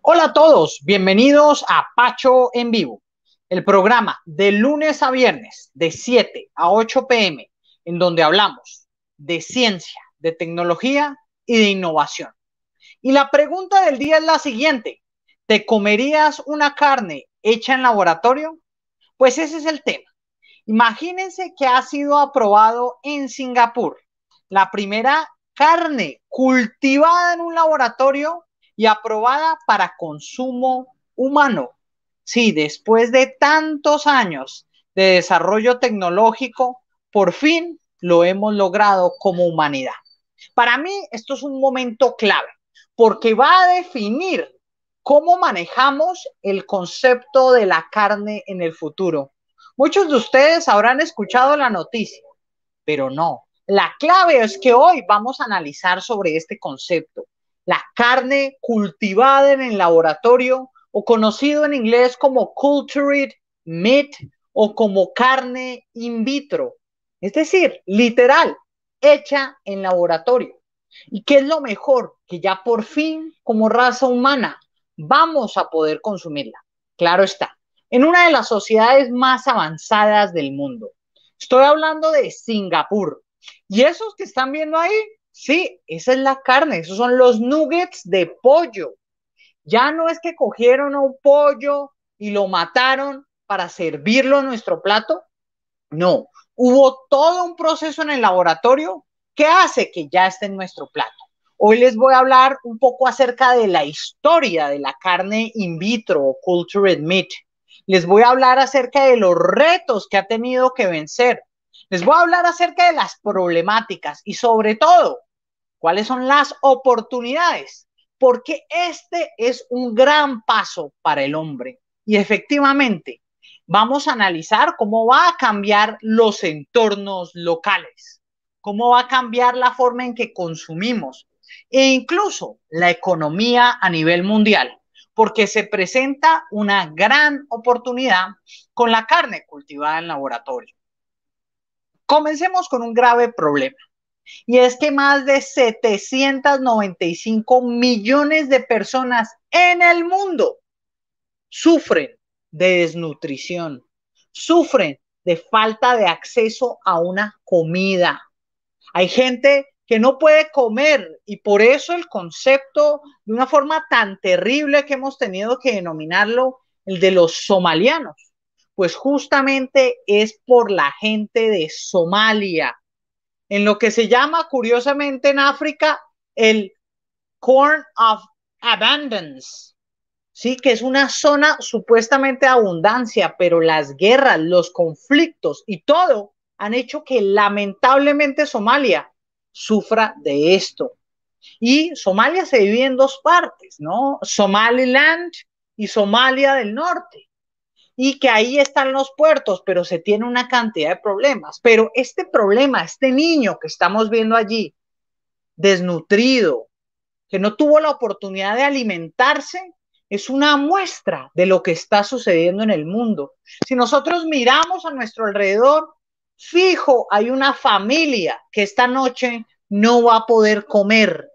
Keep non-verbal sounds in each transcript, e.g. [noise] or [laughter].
Hola a todos, bienvenidos a Pacho en Vivo, el programa de lunes a viernes de 7 a 8 pm, en donde hablamos de ciencia, de tecnología y de innovación. Y la pregunta del día es la siguiente, ¿te comerías una carne hecha en laboratorio? Pues ese es el tema. Imagínense que ha sido aprobado en Singapur la primera carne cultivada en un laboratorio y aprobada para consumo humano. Sí, después de tantos años de desarrollo tecnológico, por fin lo hemos logrado como humanidad. Para mí esto es un momento clave porque va a definir cómo manejamos el concepto de la carne en el futuro. Muchos de ustedes habrán escuchado la noticia, pero no. La clave es que hoy vamos a analizar sobre este concepto, la carne cultivada en el laboratorio o conocido en inglés como cultured meat o como carne in vitro, es decir, literal, hecha en laboratorio. ¿Y qué es lo mejor? Que ya por fin, como raza humana, vamos a poder consumirla. Claro está, en una de las sociedades más avanzadas del mundo. Estoy hablando de Singapur. Y esos que están viendo ahí Sí, esa es la carne, esos son los nuggets de pollo. Ya no es que cogieron un pollo y lo mataron para servirlo en nuestro plato. No, hubo todo un proceso en el laboratorio que hace que ya esté en nuestro plato. Hoy les voy a hablar un poco acerca de la historia de la carne in vitro o cultured meat. Les voy a hablar acerca de los retos que ha tenido que vencer les voy a hablar acerca de las problemáticas y sobre todo, cuáles son las oportunidades, porque este es un gran paso para el hombre. Y efectivamente, vamos a analizar cómo va a cambiar los entornos locales, cómo va a cambiar la forma en que consumimos e incluso la economía a nivel mundial, porque se presenta una gran oportunidad con la carne cultivada en laboratorio. Comencemos con un grave problema. Y es que más de 795 millones de personas en el mundo sufren de desnutrición, sufren de falta de acceso a una comida. Hay gente que no puede comer y por eso el concepto, de una forma tan terrible que hemos tenido que denominarlo, el de los somalianos. Pues justamente es por la gente de Somalia, en lo que se llama curiosamente en África el Corn of Abundance, ¿sí? que es una zona supuestamente de abundancia, pero las guerras, los conflictos y todo han hecho que lamentablemente Somalia sufra de esto. Y Somalia se divide en dos partes, ¿no? Somaliland y Somalia del Norte y que ahí están los puertos, pero se tiene una cantidad de problemas. Pero este problema, este niño que estamos viendo allí, desnutrido, que no tuvo la oportunidad de alimentarse, es una muestra de lo que está sucediendo en el mundo. Si nosotros miramos a nuestro alrededor, fijo, hay una familia que esta noche no va a poder comer.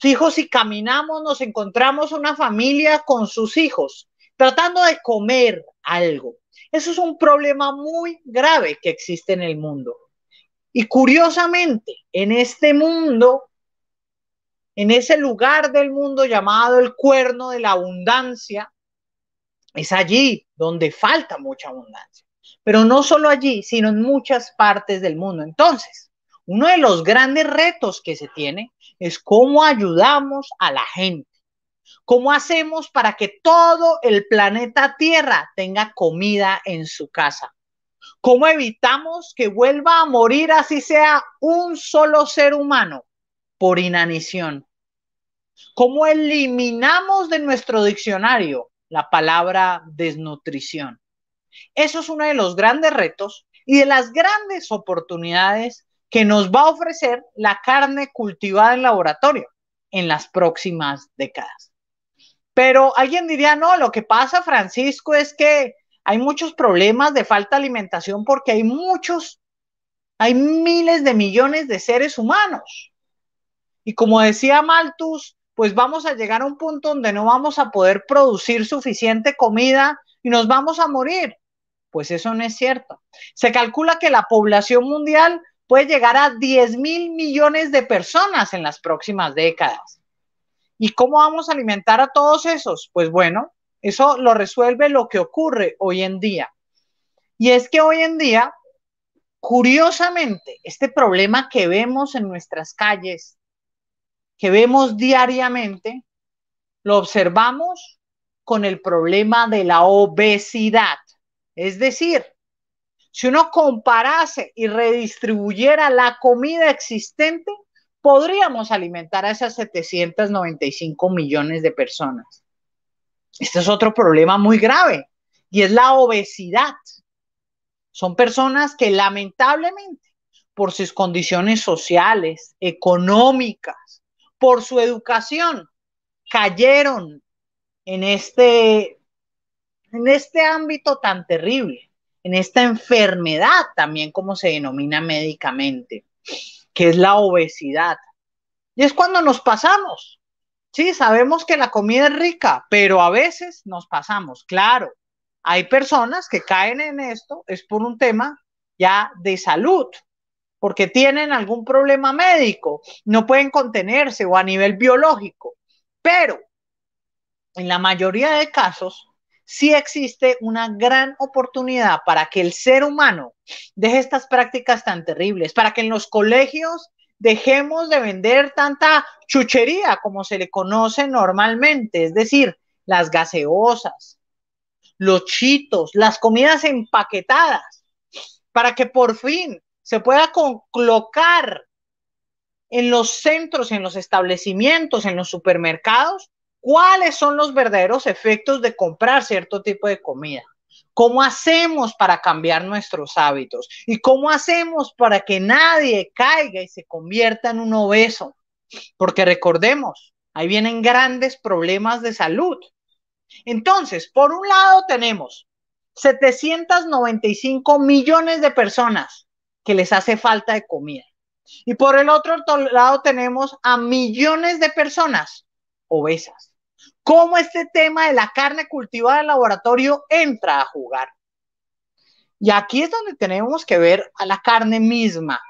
Fijo, si caminamos, nos encontramos una familia con sus hijos tratando de comer algo. Eso es un problema muy grave que existe en el mundo. Y curiosamente, en este mundo, en ese lugar del mundo llamado el cuerno de la abundancia, es allí donde falta mucha abundancia. Pero no solo allí, sino en muchas partes del mundo. Entonces, uno de los grandes retos que se tiene es cómo ayudamos a la gente ¿Cómo hacemos para que todo el planeta Tierra tenga comida en su casa? ¿Cómo evitamos que vuelva a morir así sea un solo ser humano por inanición? ¿Cómo eliminamos de nuestro diccionario la palabra desnutrición? Eso es uno de los grandes retos y de las grandes oportunidades que nos va a ofrecer la carne cultivada en laboratorio en las próximas décadas. Pero alguien diría, no, lo que pasa, Francisco, es que hay muchos problemas de falta de alimentación porque hay muchos, hay miles de millones de seres humanos. Y como decía Malthus, pues vamos a llegar a un punto donde no vamos a poder producir suficiente comida y nos vamos a morir. Pues eso no es cierto. Se calcula que la población mundial puede llegar a 10 mil millones de personas en las próximas décadas. ¿Y cómo vamos a alimentar a todos esos? Pues bueno, eso lo resuelve lo que ocurre hoy en día. Y es que hoy en día, curiosamente, este problema que vemos en nuestras calles, que vemos diariamente, lo observamos con el problema de la obesidad. Es decir, si uno comparase y redistribuyera la comida existente, podríamos alimentar a esas 795 millones de personas. Este es otro problema muy grave y es la obesidad. Son personas que lamentablemente, por sus condiciones sociales, económicas, por su educación, cayeron en este, en este ámbito tan terrible, en esta enfermedad también como se denomina médicamente que es la obesidad. Y es cuando nos pasamos. Sí, sabemos que la comida es rica, pero a veces nos pasamos. Claro, hay personas que caen en esto, es por un tema ya de salud, porque tienen algún problema médico, no pueden contenerse o a nivel biológico. Pero en la mayoría de casos, sí existe una gran oportunidad para que el ser humano deje estas prácticas tan terribles, para que en los colegios dejemos de vender tanta chuchería como se le conoce normalmente, es decir, las gaseosas, los chitos, las comidas empaquetadas, para que por fin se pueda colocar en los centros, en los establecimientos, en los supermercados, cuáles son los verdaderos efectos de comprar cierto tipo de comida. ¿Cómo hacemos para cambiar nuestros hábitos? ¿Y cómo hacemos para que nadie caiga y se convierta en un obeso? Porque recordemos, ahí vienen grandes problemas de salud. Entonces, por un lado tenemos 795 millones de personas que les hace falta de comida. Y por el otro lado tenemos a millones de personas obesas cómo este tema de la carne cultivada en laboratorio entra a jugar. Y aquí es donde tenemos que ver a la carne misma,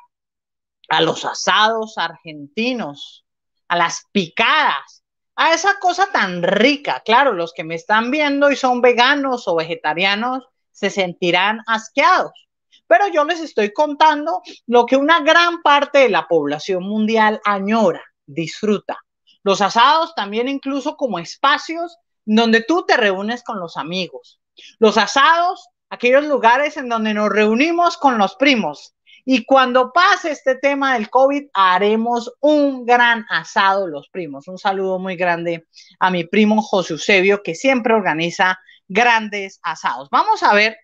a los asados argentinos, a las picadas, a esa cosa tan rica. Claro, los que me están viendo y son veganos o vegetarianos se sentirán asqueados. Pero yo les estoy contando lo que una gran parte de la población mundial añora, disfruta. Los asados también incluso como espacios donde tú te reúnes con los amigos. Los asados, aquellos lugares en donde nos reunimos con los primos. Y cuando pase este tema del COVID, haremos un gran asado los primos. Un saludo muy grande a mi primo José Eusebio, que siempre organiza grandes asados. Vamos a ver,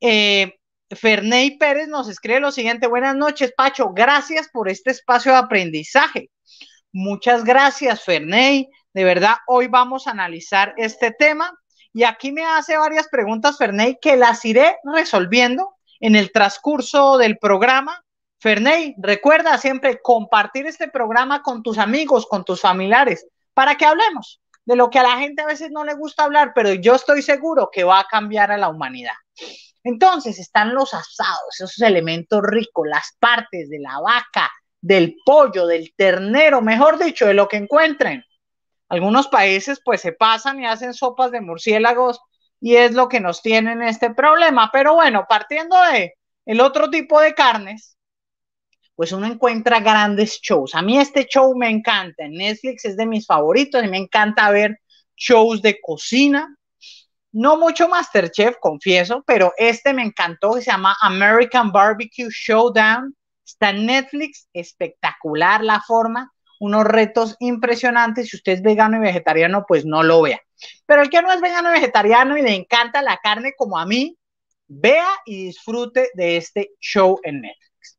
eh, Ferney Pérez nos escribe lo siguiente. Buenas noches, Pacho. Gracias por este espacio de aprendizaje. Muchas gracias, Ferney. De verdad, hoy vamos a analizar este tema. Y aquí me hace varias preguntas, Ferney, que las iré resolviendo en el transcurso del programa. Ferney, recuerda siempre compartir este programa con tus amigos, con tus familiares, para que hablemos de lo que a la gente a veces no le gusta hablar, pero yo estoy seguro que va a cambiar a la humanidad. Entonces están los asados, esos elementos ricos, las partes de la vaca, del pollo, del ternero, mejor dicho, de lo que encuentren. Algunos países pues se pasan y hacen sopas de murciélagos y es lo que nos tiene en este problema. Pero bueno, partiendo de el otro tipo de carnes, pues uno encuentra grandes shows. A mí este show me encanta. Netflix es de mis favoritos y me encanta ver shows de cocina. No mucho Masterchef, confieso, pero este me encantó, se llama American Barbecue Showdown. Está en Netflix, espectacular la forma, unos retos impresionantes. Si usted es vegano y vegetariano, pues no lo vea. Pero el que no es vegano y vegetariano y le encanta la carne como a mí, vea y disfrute de este show en Netflix.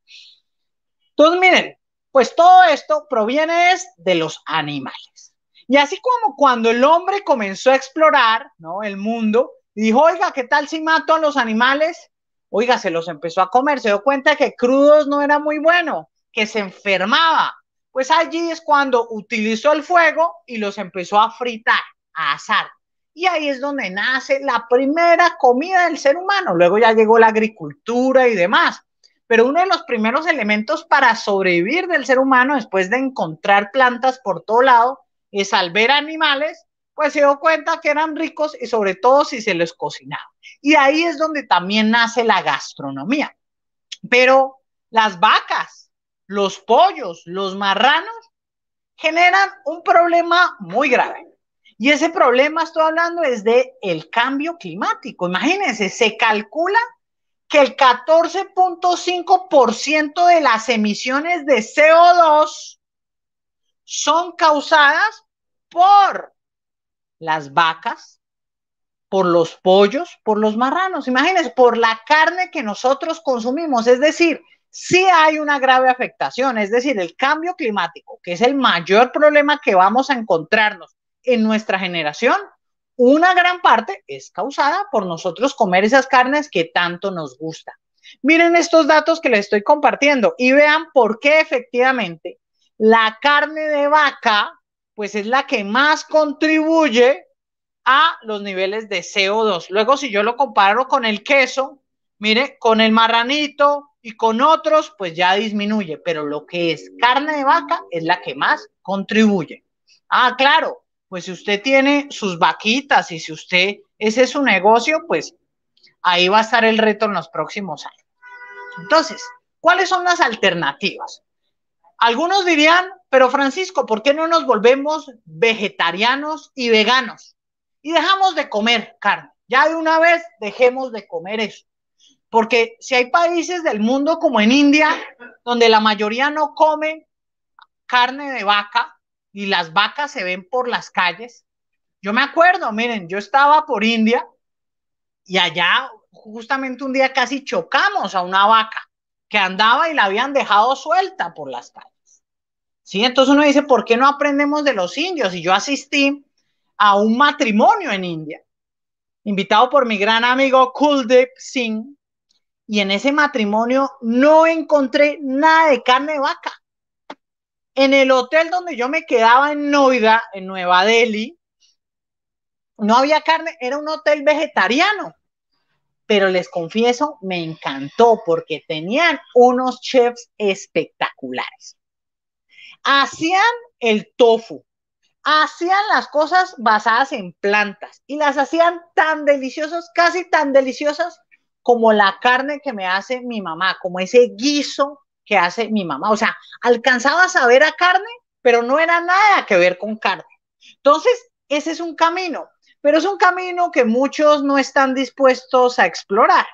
Entonces, miren, pues todo esto proviene de los animales. Y así como cuando el hombre comenzó a explorar el mundo, dijo, oiga, ¿qué tal si mato a los animales? Oiga, se los empezó a comer, se dio cuenta que crudos no era muy bueno, que se enfermaba. Pues allí es cuando utilizó el fuego y los empezó a fritar, a asar. Y ahí es donde nace la primera comida del ser humano. Luego ya llegó la agricultura y demás. Pero uno de los primeros elementos para sobrevivir del ser humano después de encontrar plantas por todo lado es al ver animales, pues se dio cuenta que eran ricos y sobre todo si se los cocinaba. Y ahí es donde también nace la gastronomía. Pero las vacas, los pollos, los marranos generan un problema muy grave. Y ese problema, estoy hablando, es de el cambio climático. Imagínense, se calcula que el 14.5% de las emisiones de CO2 son causadas por las vacas, por los pollos, por los marranos, imagínense, por la carne que nosotros consumimos. Es decir, si hay una grave afectación, es decir, el cambio climático, que es el mayor problema que vamos a encontrarnos en nuestra generación, una gran parte es causada por nosotros comer esas carnes que tanto nos gusta. Miren estos datos que les estoy compartiendo y vean por qué efectivamente la carne de vaca, pues es la que más contribuye a los niveles de CO2. Luego, si yo lo comparo con el queso, mire, con el marranito y con otros, pues ya disminuye, pero lo que es carne de vaca es la que más contribuye. Ah, claro, pues si usted tiene sus vaquitas y si usted ese es su negocio, pues ahí va a estar el reto en los próximos años. Entonces, ¿cuáles son las alternativas? Algunos dirían, pero Francisco, ¿por qué no nos volvemos vegetarianos y veganos? y dejamos de comer carne. Ya de una vez dejemos de comer eso. Porque si hay países del mundo como en India, donde la mayoría no come carne de vaca y las vacas se ven por las calles, yo me acuerdo, miren, yo estaba por India y allá justamente un día casi chocamos a una vaca que andaba y la habían dejado suelta por las calles. ¿Sí? Entonces uno dice, ¿por qué no aprendemos de los indios? Y yo asistí a un matrimonio en India, invitado por mi gran amigo Kuldip Singh, y en ese matrimonio no encontré nada de carne de vaca. En el hotel donde yo me quedaba en Noida, en Nueva Delhi, no había carne, era un hotel vegetariano. Pero les confieso, me encantó porque tenían unos chefs espectaculares. Hacían el tofu, hacían las cosas basadas en plantas y las hacían tan deliciosas, casi tan deliciosas como la carne que me hace mi mamá, como ese guiso que hace mi mamá. O sea, alcanzaba a saber a carne, pero no era nada que ver con carne. Entonces, ese es un camino, pero es un camino que muchos no están dispuestos a explorar.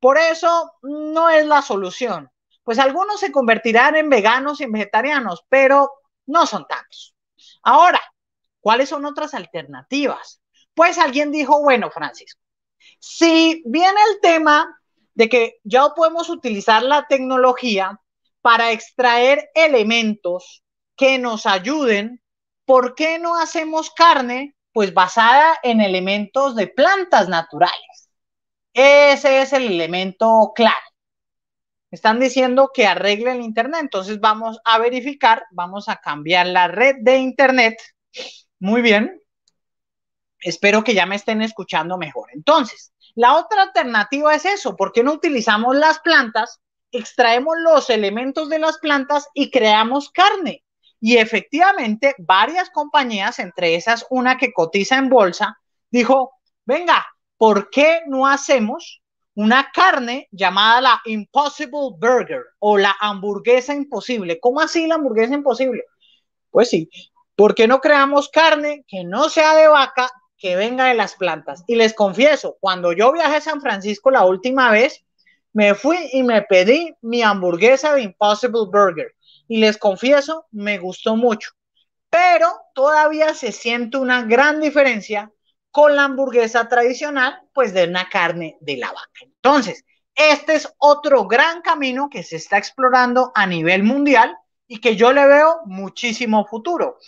Por eso no es la solución. Pues algunos se convertirán en veganos y vegetarianos, pero no son tantos. Ahora, ¿cuáles son otras alternativas? Pues alguien dijo, bueno, Francisco, si viene el tema de que ya podemos utilizar la tecnología para extraer elementos que nos ayuden, ¿por qué no hacemos carne pues basada en elementos de plantas naturales? Ese es el elemento claro están diciendo que arregle el Internet, entonces vamos a verificar, vamos a cambiar la red de Internet. Muy bien. Espero que ya me estén escuchando mejor. Entonces, la otra alternativa es eso, ¿por qué no utilizamos las plantas, extraemos los elementos de las plantas y creamos carne? Y efectivamente, varias compañías, entre esas una que cotiza en bolsa, dijo, venga, ¿por qué no hacemos una carne llamada la Impossible Burger o la hamburguesa imposible. ¿Cómo así la hamburguesa imposible? Pues sí, porque no creamos carne que no sea de vaca, que venga de las plantas? Y les confieso, cuando yo viajé a San Francisco la última vez, me fui y me pedí mi hamburguesa de Impossible Burger. Y les confieso, me gustó mucho. Pero todavía se siente una gran diferencia con la hamburguesa tradicional, pues de una carne de la vaca. Entonces, este es otro gran camino que se está explorando a nivel mundial y que yo le veo muchísimo futuro.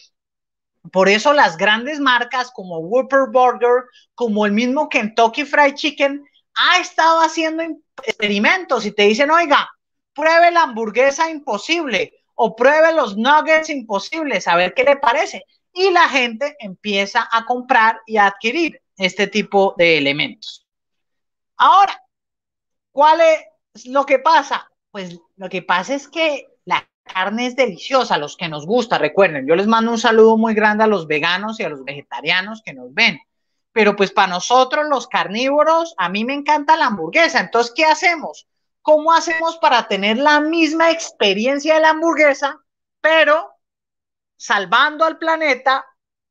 Por eso las grandes marcas como Whopper Burger, como el mismo Kentucky Fried Chicken, ha estado haciendo experimentos y te dicen, oiga, pruebe la hamburguesa imposible o pruebe los nuggets imposibles, a ver qué le parece y la gente empieza a comprar y a adquirir este tipo de elementos. Ahora, ¿cuál es lo que pasa? Pues lo que pasa es que la carne es deliciosa, los que nos gusta, recuerden, yo les mando un saludo muy grande a los veganos y a los vegetarianos que nos ven. Pero pues para nosotros los carnívoros, a mí me encanta la hamburguesa. Entonces, ¿qué hacemos? ¿Cómo hacemos para tener la misma experiencia de la hamburguesa, pero salvando al planeta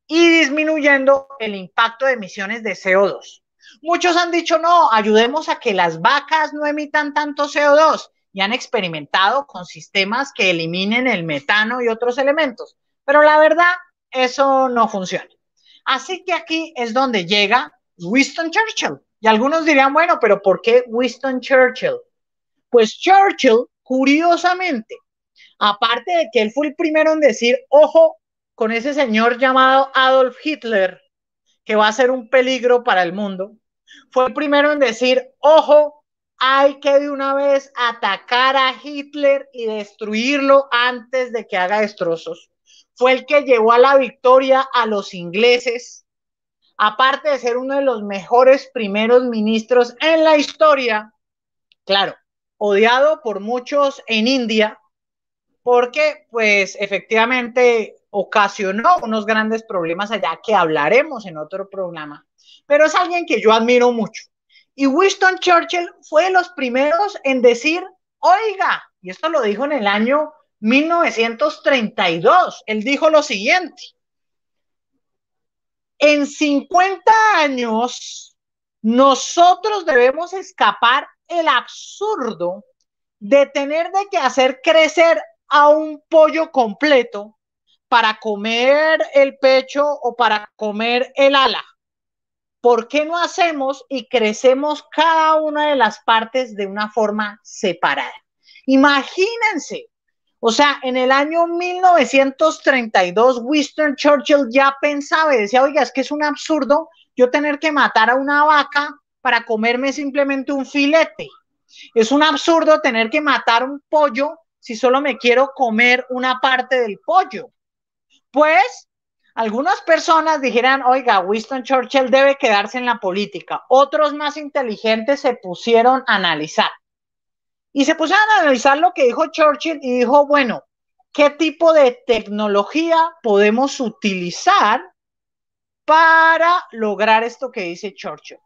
y disminuyendo el impacto de emisiones de CO2. Muchos han dicho, no, ayudemos a que las vacas no emitan tanto CO2 y han experimentado con sistemas que eliminen el metano y otros elementos. Pero la verdad, eso no funciona. Así que aquí es donde llega Winston Churchill. Y algunos dirían, bueno, pero ¿por qué Winston Churchill? Pues Churchill, curiosamente, Aparte de que él fue el primero en decir, ojo con ese señor llamado Adolf Hitler, que va a ser un peligro para el mundo. Fue el primero en decir, ojo, hay que de una vez atacar a Hitler y destruirlo antes de que haga destrozos. Fue el que llevó a la victoria a los ingleses. Aparte de ser uno de los mejores primeros ministros en la historia, claro, odiado por muchos en India, porque pues efectivamente ocasionó unos grandes problemas allá que hablaremos en otro programa. Pero es alguien que yo admiro mucho. Y Winston Churchill fue de los primeros en decir, oiga, y esto lo dijo en el año 1932, él dijo lo siguiente, en 50 años nosotros debemos escapar el absurdo de tener de que hacer crecer a un pollo completo para comer el pecho o para comer el ala. ¿Por qué no hacemos y crecemos cada una de las partes de una forma separada? Imagínense, o sea, en el año 1932, Winston Churchill ya pensaba y decía, oiga, es que es un absurdo yo tener que matar a una vaca para comerme simplemente un filete. Es un absurdo tener que matar un pollo si solo me quiero comer una parte del pollo? Pues algunas personas dijeran, oiga, Winston Churchill debe quedarse en la política. Otros más inteligentes se pusieron a analizar. Y se pusieron a analizar lo que dijo Churchill y dijo, bueno, ¿qué tipo de tecnología podemos utilizar para lograr esto que dice Churchill?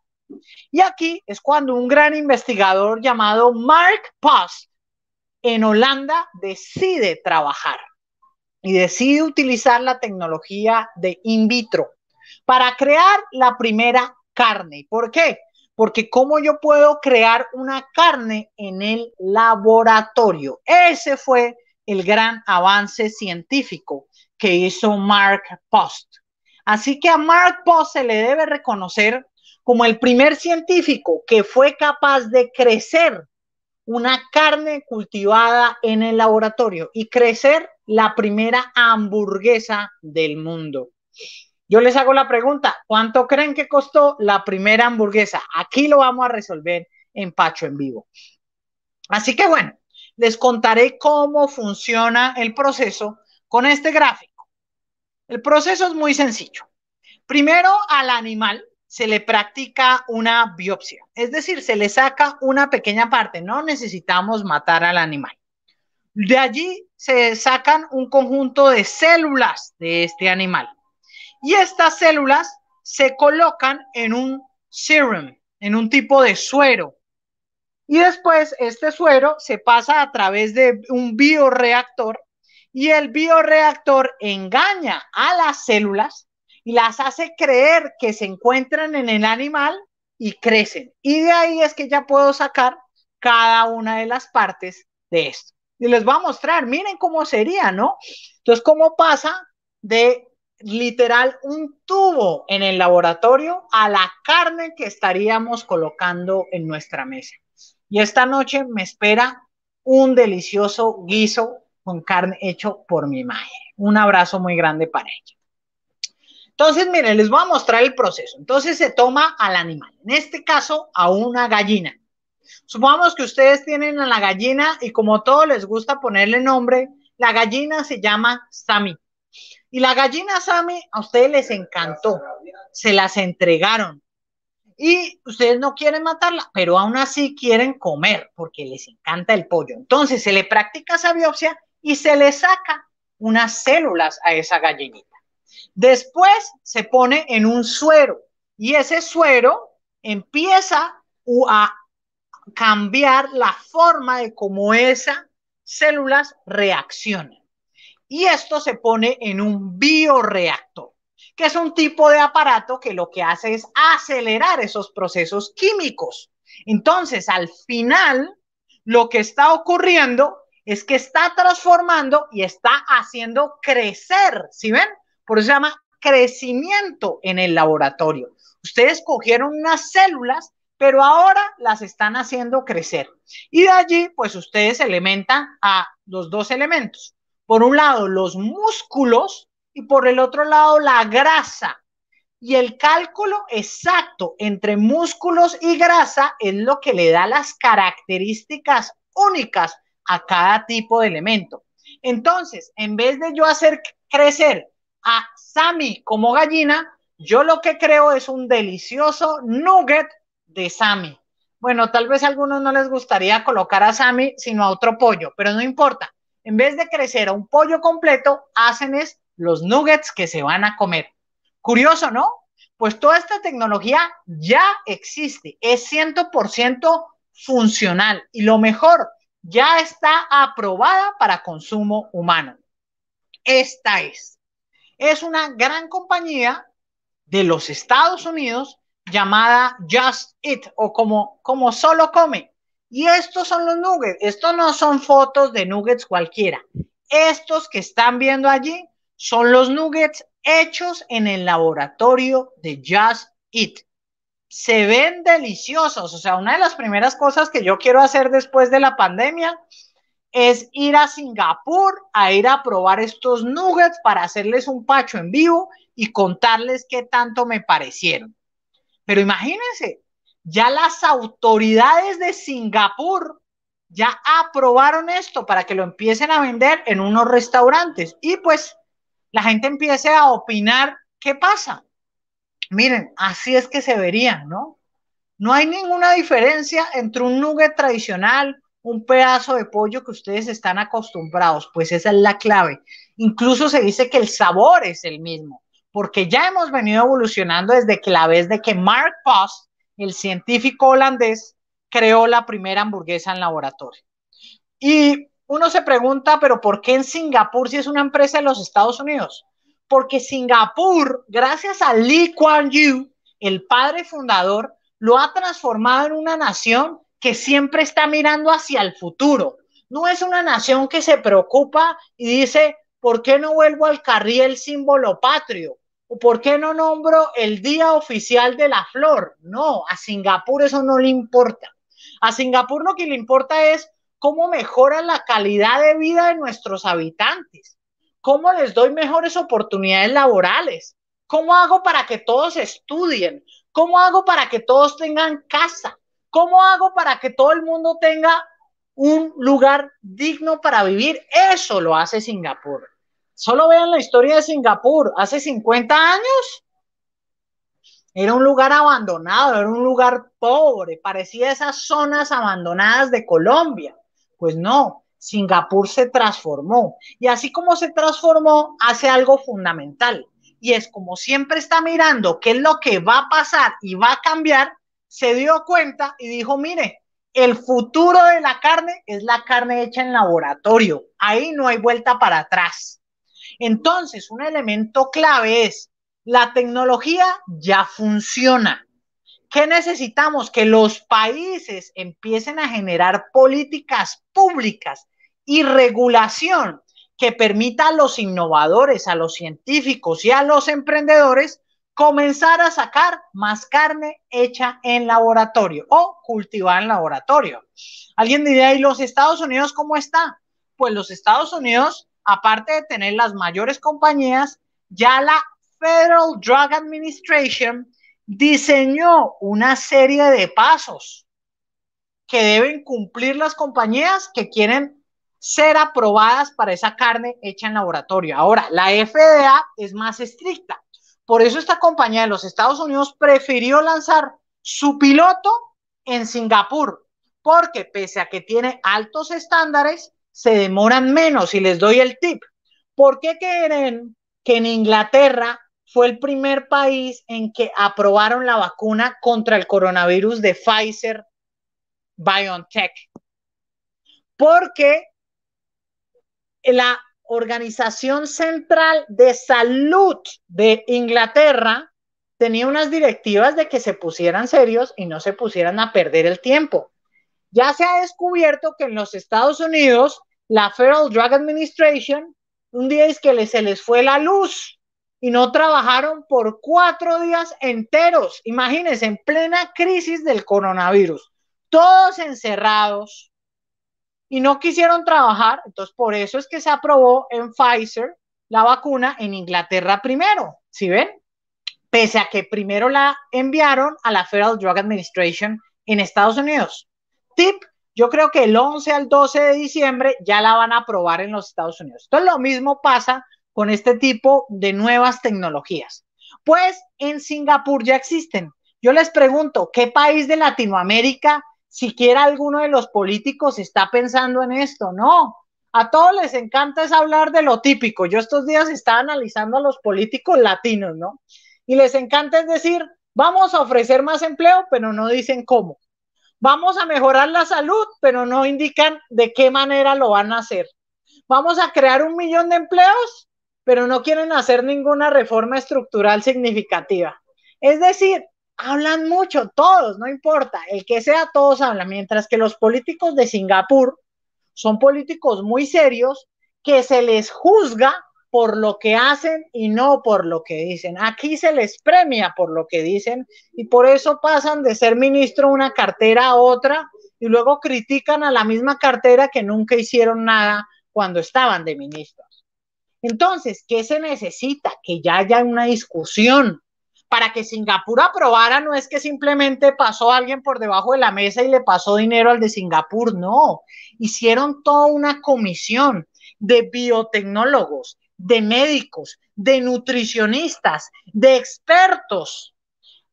Y aquí es cuando un gran investigador llamado Mark Post en Holanda decide trabajar y decide utilizar la tecnología de in vitro para crear la primera carne. ¿Por qué? Porque cómo yo puedo crear una carne en el laboratorio. Ese fue el gran avance científico que hizo Mark Post. Así que a Mark Post se le debe reconocer como el primer científico que fue capaz de crecer una carne cultivada en el laboratorio y crecer la primera hamburguesa del mundo. Yo les hago la pregunta, ¿cuánto creen que costó la primera hamburguesa? Aquí lo vamos a resolver en Pacho en vivo. Así que bueno, les contaré cómo funciona el proceso con este gráfico. El proceso es muy sencillo. Primero al animal se le practica una biopsia, es decir, se le saca una pequeña parte, no necesitamos matar al animal. De allí se sacan un conjunto de células de este animal y estas células se colocan en un serum, en un tipo de suero. Y después este suero se pasa a través de un bioreactor y el bioreactor engaña a las células y las hace creer que se encuentran en el animal y crecen. Y de ahí es que ya puedo sacar cada una de las partes de esto. Y les voy a mostrar, miren cómo sería, ¿no? Entonces, cómo pasa de literal un tubo en el laboratorio a la carne que estaríamos colocando en nuestra mesa. Y esta noche me espera un delicioso guiso con carne hecho por mi madre. Un abrazo muy grande para ella. Entonces, miren, les voy a mostrar el proceso. Entonces se toma al animal, en este caso a una gallina. Supongamos que ustedes tienen a la gallina y como todos les gusta ponerle nombre, la gallina se llama Sami. Y la gallina Sami a ustedes les encantó, se las entregaron. Y ustedes no quieren matarla, pero aún así quieren comer porque les encanta el pollo. Entonces se le practica esa biopsia y se le saca unas células a esa gallinita. Después se pone en un suero y ese suero empieza a cambiar la forma de cómo esas células reaccionan. Y esto se pone en un bioreactor, que es un tipo de aparato que lo que hace es acelerar esos procesos químicos. Entonces, al final, lo que está ocurriendo es que está transformando y está haciendo crecer, ¿sí ven? por eso se llama crecimiento en el laboratorio. Ustedes cogieron unas células, pero ahora las están haciendo crecer. Y de allí, pues ustedes se alimentan a los dos elementos. Por un lado, los músculos y por el otro lado, la grasa. Y el cálculo exacto entre músculos y grasa es lo que le da las características únicas a cada tipo de elemento. Entonces, en vez de yo hacer crecer a Sammy como gallina, yo lo que creo es un delicioso nugget de Sammy. Bueno, tal vez a algunos no les gustaría colocar a Sammy, sino a otro pollo, pero no importa. En vez de crecer a un pollo completo, hacen es los nuggets que se van a comer. Curioso, ¿no? Pues toda esta tecnología ya existe, es 100% funcional y lo mejor, ya está aprobada para consumo humano. Esta es es una gran compañía de los Estados Unidos llamada Just Eat o como, como solo come. Y estos son los nuggets. Estos no son fotos de nuggets cualquiera. Estos que están viendo allí son los nuggets hechos en el laboratorio de Just Eat. Se ven deliciosos. O sea, una de las primeras cosas que yo quiero hacer después de la pandemia es ir a Singapur a ir a probar estos nuggets para hacerles un pacho en vivo y contarles qué tanto me parecieron. Pero imagínense, ya las autoridades de Singapur ya aprobaron esto para que lo empiecen a vender en unos restaurantes y pues la gente empiece a opinar qué pasa. Miren, así es que se verían, ¿no? No hay ninguna diferencia entre un nugget tradicional un pedazo de pollo que ustedes están acostumbrados, pues esa es la clave. Incluso se dice que el sabor es el mismo, porque ya hemos venido evolucionando desde que la vez de que Mark Post, el científico holandés, creó la primera hamburguesa en laboratorio. Y uno se pregunta, pero ¿por qué en Singapur si es una empresa de los Estados Unidos? Porque Singapur, gracias a Lee Kuan Yew, el padre fundador, lo ha transformado en una nación que siempre está mirando hacia el futuro. No es una nación que se preocupa y dice, ¿por qué no vuelvo al carril símbolo patrio? ¿O por qué no nombro el día oficial de la flor? No, a Singapur eso no le importa. A Singapur lo que le importa es cómo mejora la calidad de vida de nuestros habitantes, cómo les doy mejores oportunidades laborales, cómo hago para que todos estudien, cómo hago para que todos tengan casa, ¿Cómo hago para que todo el mundo tenga un lugar digno para vivir? Eso lo hace Singapur. Solo vean la historia de Singapur. Hace 50 años era un lugar abandonado, era un lugar pobre, parecía esas zonas abandonadas de Colombia. Pues no, Singapur se transformó. Y así como se transformó, hace algo fundamental. Y es como siempre está mirando qué es lo que va a pasar y va a cambiar, se dio cuenta y dijo, mire, el futuro de la carne es la carne hecha en laboratorio. Ahí no hay vuelta para atrás. Entonces, un elemento clave es, la tecnología ya funciona. ¿Qué necesitamos? Que los países empiecen a generar políticas públicas y regulación que permita a los innovadores, a los científicos y a los emprendedores comenzar a sacar más carne hecha en laboratorio o cultivar en laboratorio. Alguien diría, ¿y los Estados Unidos cómo está? Pues los Estados Unidos, aparte de tener las mayores compañías, ya la Federal Drug Administration diseñó una serie de pasos que deben cumplir las compañías que quieren ser aprobadas para esa carne hecha en laboratorio. Ahora, la FDA es más estricta por eso esta compañía de los Estados Unidos prefirió lanzar su piloto en Singapur, porque pese a que tiene altos estándares, se demoran menos. Y les doy el tip. ¿Por qué creen que en Inglaterra fue el primer país en que aprobaron la vacuna contra el coronavirus de Pfizer BioNTech? Porque la Organización Central de Salud de Inglaterra tenía unas directivas de que se pusieran serios y no se pusieran a perder el tiempo. Ya se ha descubierto que en los Estados Unidos, la Federal Drug Administration, un día es que se les fue la luz y no trabajaron por cuatro días enteros. Imagínense, en plena crisis del coronavirus, todos encerrados, y no quisieron trabajar, entonces por eso es que se aprobó en Pfizer la vacuna en Inglaterra primero, ¿si ven? Pese a que primero la enviaron a la Federal Drug Administration en Estados Unidos. Tip, yo creo que el 11 al 12 de diciembre ya la van a aprobar en los Estados Unidos. Entonces lo mismo pasa con este tipo de nuevas tecnologías. Pues en Singapur ya existen. Yo les pregunto, ¿qué país de Latinoamérica siquiera alguno de los políticos está pensando en esto, no. A todos les encanta es hablar de lo típico. Yo estos días estaba analizando a los políticos latinos, ¿no? Y les encanta es decir, vamos a ofrecer más empleo, pero no dicen cómo. Vamos a mejorar la salud, pero no indican de qué manera lo van a hacer. Vamos a crear un millón de empleos, pero no quieren hacer ninguna reforma estructural significativa. Es decir, hablan mucho, todos, no importa, el que sea, todos hablan, mientras que los políticos de Singapur son políticos muy serios que se les juzga por lo que hacen y no por lo que dicen. Aquí se les premia por lo que dicen y por eso pasan de ser ministro una cartera a otra y luego critican a la misma cartera que nunca hicieron nada cuando estaban de ministros. Entonces, ¿qué se necesita? Que ya haya una discusión, para que Singapur aprobara no es que simplemente pasó alguien por debajo de la mesa y le pasó dinero al de Singapur, no. Hicieron toda una comisión de biotecnólogos, de médicos, de nutricionistas, de expertos.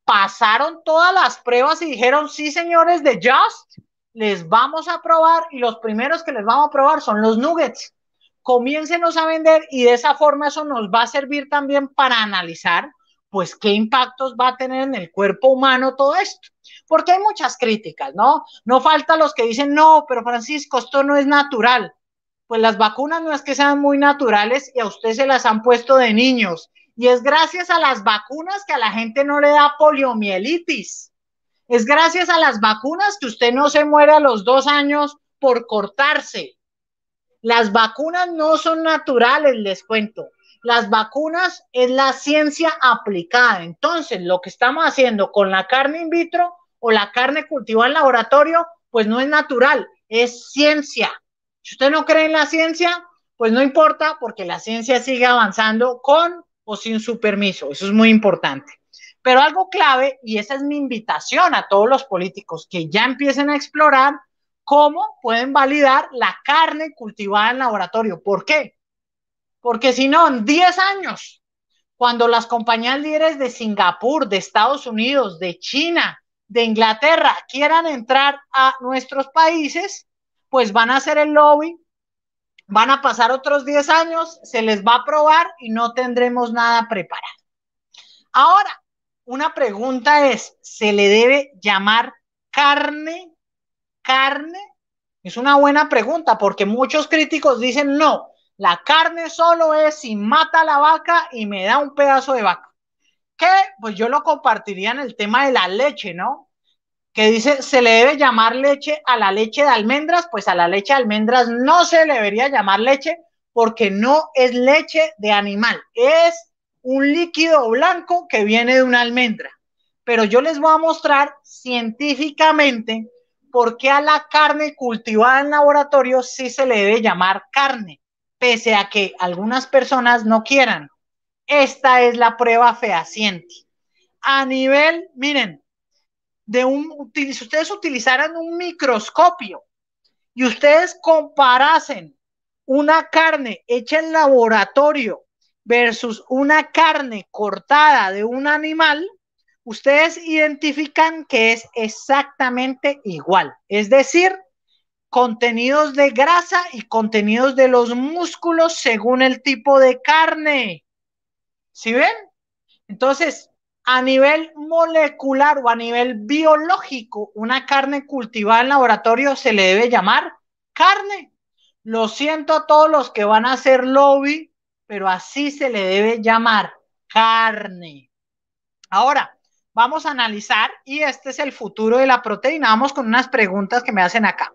Pasaron todas las pruebas y dijeron, sí, señores de Just, les vamos a probar y los primeros que les vamos a probar son los nuggets. Comiéncenos a vender y de esa forma eso nos va a servir también para analizar pues qué impactos va a tener en el cuerpo humano todo esto. Porque hay muchas críticas, ¿no? No falta los que dicen, no, pero Francisco, esto no es natural. Pues las vacunas no es que sean muy naturales y a usted se las han puesto de niños. Y es gracias a las vacunas que a la gente no le da poliomielitis. Es gracias a las vacunas que usted no se muere a los dos años por cortarse. Las vacunas no son naturales, les cuento las vacunas es la ciencia aplicada. Entonces, lo que estamos haciendo con la carne in vitro o la carne cultivada en laboratorio, pues no es natural, es ciencia. Si usted no cree en la ciencia, pues no importa porque la ciencia sigue avanzando con o sin su permiso. Eso es muy importante. Pero algo clave, y esa es mi invitación a todos los políticos que ya empiecen a explorar cómo pueden validar la carne cultivada en laboratorio. ¿Por qué? porque si no, en 10 años, cuando las compañías líderes de Singapur, de Estados Unidos, de China, de Inglaterra quieran entrar a nuestros países, pues van a hacer el lobby, van a pasar otros 10 años, se les va a aprobar y no tendremos nada preparado. Ahora, una pregunta es, ¿se le debe llamar carne? ¿Carne? Es una buena pregunta porque muchos críticos dicen no, la carne solo es si mata la vaca y me da un pedazo de vaca. ¿Qué? pues yo lo compartiría en el tema de la leche, ¿no? Que dice, ¿se le debe llamar leche a la leche de almendras? Pues a la leche de almendras no se le debería llamar leche porque no es leche de animal, es un líquido blanco que viene de una almendra. Pero yo les voy a mostrar científicamente por qué a la carne cultivada en laboratorio sí se le debe llamar carne pese a que algunas personas no quieran. Esta es la prueba fehaciente. A nivel, miren, de un, si ustedes utilizaran un microscopio y ustedes comparasen una carne hecha en laboratorio versus una carne cortada de un animal, ustedes identifican que es exactamente igual. Es decir, contenidos de grasa y contenidos de los músculos según el tipo de carne. ¿Sí ven? Entonces, a nivel molecular o a nivel biológico, una carne cultivada en laboratorio se le debe llamar carne. Lo siento a todos los que van a hacer lobby, pero así se le debe llamar carne. Ahora, vamos a analizar y este es el futuro de la proteína. Vamos con unas preguntas que me hacen acá.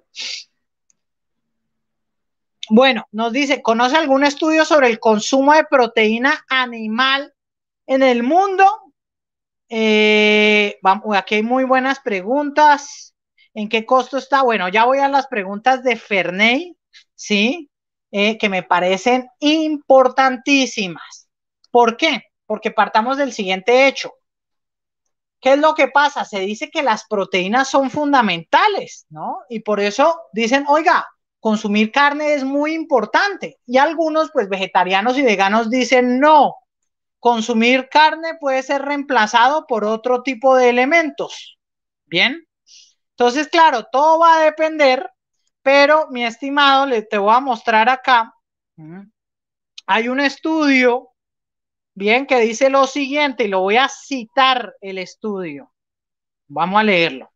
Bueno, nos dice, ¿conoce algún estudio sobre el consumo de proteína animal en el mundo? Eh, vamos, aquí hay muy buenas preguntas. ¿En qué costo está? Bueno, ya voy a las preguntas de Ferney, ¿sí? Eh, que me parecen importantísimas. ¿Por qué? Porque partamos del siguiente hecho ¿Qué es lo que pasa? Se dice que las proteínas son fundamentales, ¿no? Y por eso dicen, oiga, consumir carne es muy importante. Y algunos, pues vegetarianos y veganos dicen, no, consumir carne puede ser reemplazado por otro tipo de elementos. Bien. Entonces, claro, todo va a depender, pero mi estimado, le, te voy a mostrar acá. Hay un estudio bien, que dice lo siguiente, y lo voy a citar el estudio. Vamos a leerlo.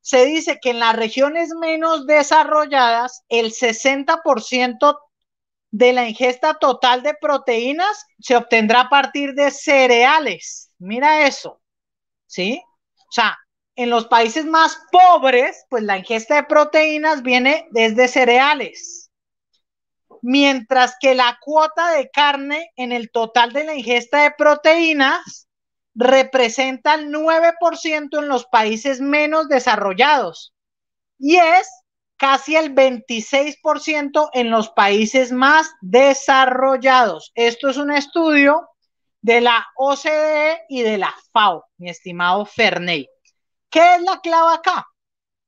Se dice que en las regiones menos desarrolladas, el 60% de la ingesta total de proteínas se obtendrá a partir de cereales. Mira eso, ¿sí? O sea, en los países más pobres, pues la ingesta de proteínas viene desde cereales mientras que la cuota de carne en el total de la ingesta de proteínas representa el 9% en los países menos desarrollados y es casi el 26% en los países más desarrollados. Esto es un estudio de la OCDE y de la FAO, mi estimado Ferney. ¿Qué es la clave acá?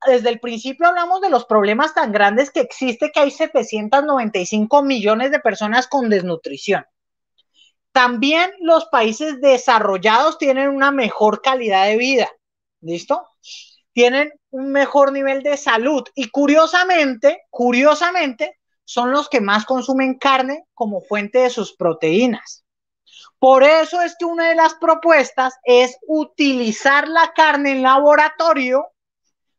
desde el principio hablamos de los problemas tan grandes que existe que hay 795 millones de personas con desnutrición. También los países desarrollados tienen una mejor calidad de vida, ¿listo? Tienen un mejor nivel de salud y curiosamente, curiosamente, son los que más consumen carne como fuente de sus proteínas. Por eso es que una de las propuestas es utilizar la carne en laboratorio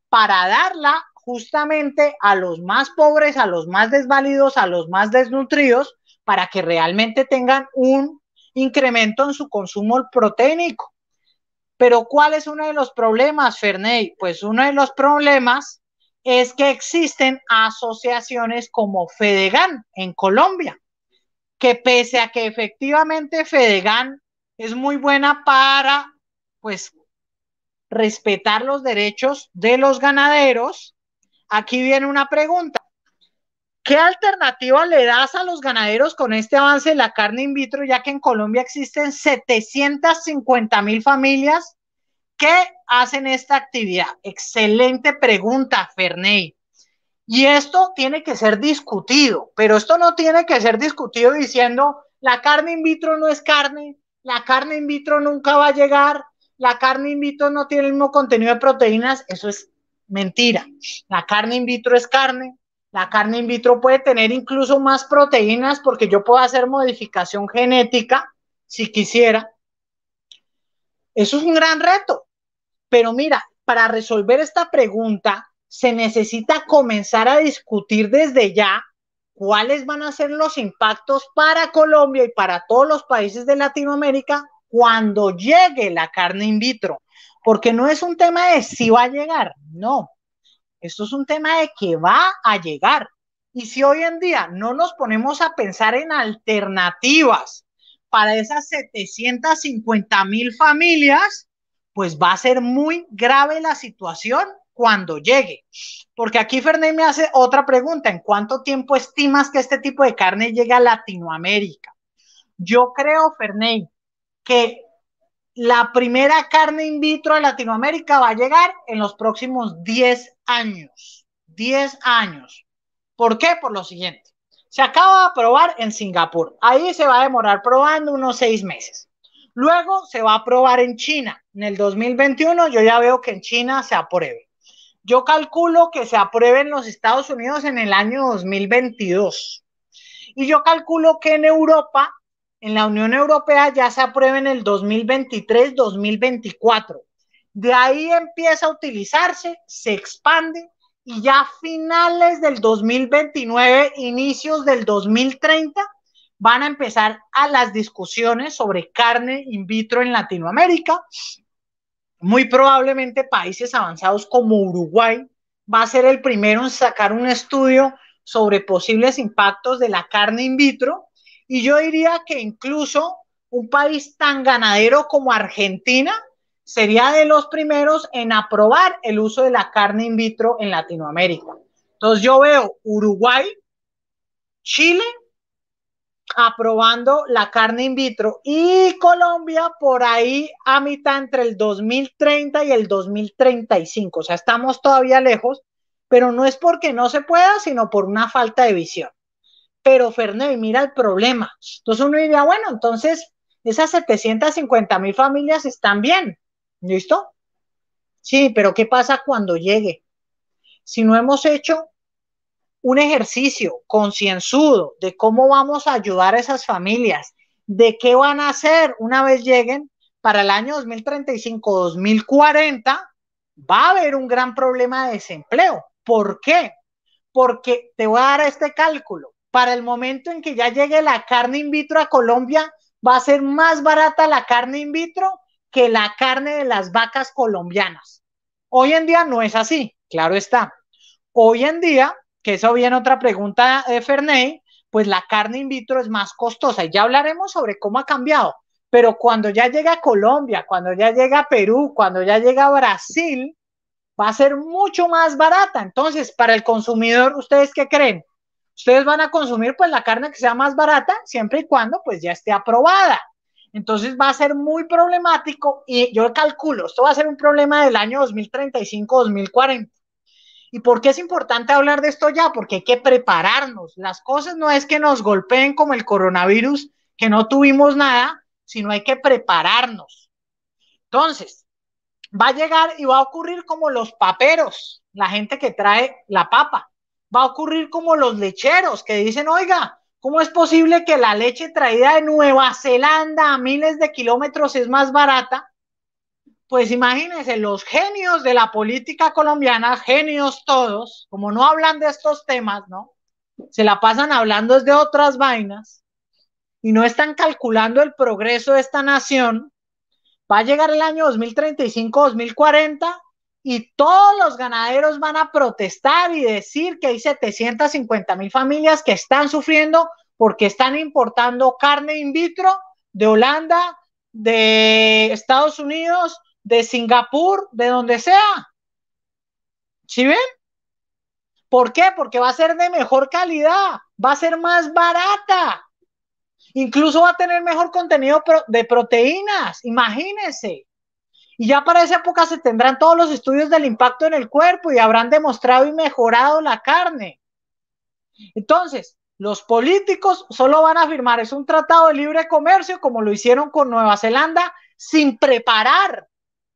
para darla justamente a los más pobres, a los más desvalidos, a los más desnutridos, para que realmente tengan un incremento en su consumo proteínico. Pero ¿cuál es uno de los problemas, Ferney? Pues uno de los problemas es que existen asociaciones como Fedegan en Colombia, que pese a que efectivamente Fedegan es muy buena para pues respetar los derechos de los ganaderos. Aquí viene una pregunta. ¿Qué alternativa le das a los ganaderos con este avance de la carne in vitro, ya que en Colombia existen 750 mil familias que hacen esta actividad? Excelente pregunta, Ferney. Y esto tiene que ser discutido, pero esto no tiene que ser discutido diciendo la carne in vitro no es carne, la carne in vitro nunca va a llegar, la carne in vitro no tiene el mismo contenido de proteínas, eso es mentira. La carne in vitro es carne, la carne in vitro puede tener incluso más proteínas porque yo puedo hacer modificación genética si quisiera. Eso es un gran reto. Pero mira, para resolver esta pregunta se necesita comenzar a discutir desde ya cuáles van a ser los impactos para Colombia y para todos los países de Latinoamérica cuando llegue la carne in vitro, porque no es un tema de si va a llegar, no. Esto es un tema de que va a llegar. Y si hoy en día no nos ponemos a pensar en alternativas para esas 750 mil familias, pues va a ser muy grave la situación cuando llegue. Porque aquí Ferney me hace otra pregunta, ¿en cuánto tiempo estimas que este tipo de carne llegue a Latinoamérica? Yo creo, Ferney que la primera carne in vitro de Latinoamérica va a llegar en los próximos 10 años. 10 años. ¿Por qué? Por lo siguiente. Se acaba de aprobar en Singapur. Ahí se va a demorar probando unos seis meses. Luego se va a aprobar en China. En el 2021 yo ya veo que en China se apruebe. Yo calculo que se apruebe en los Estados Unidos en el año 2022. Y yo calculo que en Europa en la Unión Europea ya se aprueba en el 2023-2024. De ahí empieza a utilizarse, se expande y ya a finales del 2029, inicios del 2030, van a empezar a las discusiones sobre carne in vitro en Latinoamérica. Muy probablemente países avanzados como Uruguay va a ser el primero en sacar un estudio sobre posibles impactos de la carne in vitro y yo diría que incluso un país tan ganadero como Argentina sería de los primeros en aprobar el uso de la carne in vitro en Latinoamérica. Entonces yo veo Uruguay, Chile aprobando la carne in vitro y Colombia por ahí a mitad entre el 2030 y el 2035. O sea, estamos todavía lejos, pero no es porque no se pueda, sino por una falta de visión. Pero Fernet, mira el problema. Entonces uno diría, bueno, entonces esas 750 mil familias están bien, ¿listo? Sí, pero ¿qué pasa cuando llegue? Si no hemos hecho un ejercicio concienzudo de cómo vamos a ayudar a esas familias, de qué van a hacer una vez lleguen para el año 2035-2040, va a haber un gran problema de desempleo. ¿Por qué? Porque te voy a dar este cálculo para el momento en que ya llegue la carne in vitro a Colombia, va a ser más barata la carne in vitro que la carne de las vacas colombianas. Hoy en día no es así, claro está. Hoy en día, que eso viene otra pregunta de Ferney, pues la carne in vitro es más costosa y ya hablaremos sobre cómo ha cambiado. Pero cuando ya llega a Colombia, cuando ya llega a Perú, cuando ya llega a Brasil, va a ser mucho más barata. Entonces, para el consumidor, ¿ustedes qué creen? ustedes van a consumir pues la carne que sea más barata, siempre y cuando pues ya esté aprobada. Entonces va a ser muy problemático y yo calculo, esto va a ser un problema del año 2035-2040. ¿Y por qué es importante hablar de esto ya? Porque hay que prepararnos. Las cosas no es que nos golpeen como el coronavirus, que no tuvimos nada, sino hay que prepararnos. Entonces, va a llegar y va a ocurrir como los paperos, la gente que trae la papa va a ocurrir como los lecheros que dicen, oiga, ¿cómo es posible que la leche traída de Nueva Zelanda a miles de kilómetros es más barata? Pues imagínense, los genios de la política colombiana, genios todos, como no hablan de estos temas, ¿no? Se la pasan hablando de otras vainas y no están calculando el progreso de esta nación. Va a llegar el año 2035, 2040 y todos los ganaderos van a protestar y decir que hay 750 mil familias que están sufriendo porque están importando carne in vitro de Holanda, de Estados Unidos, de Singapur, de donde sea. ¿Sí ven? ¿Por qué? Porque va a ser de mejor calidad, va a ser más barata, incluso va a tener mejor contenido de proteínas, imagínense. Y ya para esa época se tendrán todos los estudios del impacto en el cuerpo y habrán demostrado y mejorado la carne. Entonces, los políticos solo van a firmar es un tratado de libre comercio como lo hicieron con Nueva Zelanda sin preparar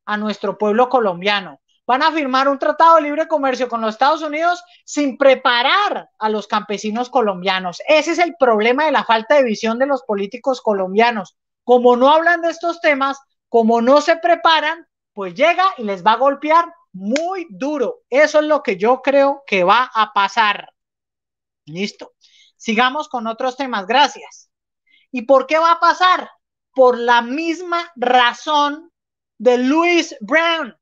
a nuestro pueblo colombiano. Van a firmar un tratado de libre comercio con los Estados Unidos sin preparar a los campesinos colombianos. Ese es el problema de la falta de visión de los políticos colombianos. Como no hablan de estos temas, como no se preparan, pues llega y les va a golpear muy duro. Eso es lo que yo creo que va a pasar. Listo. Sigamos con otros temas. Gracias. ¿Y por qué va a pasar? Por la misma razón de Luis Brown.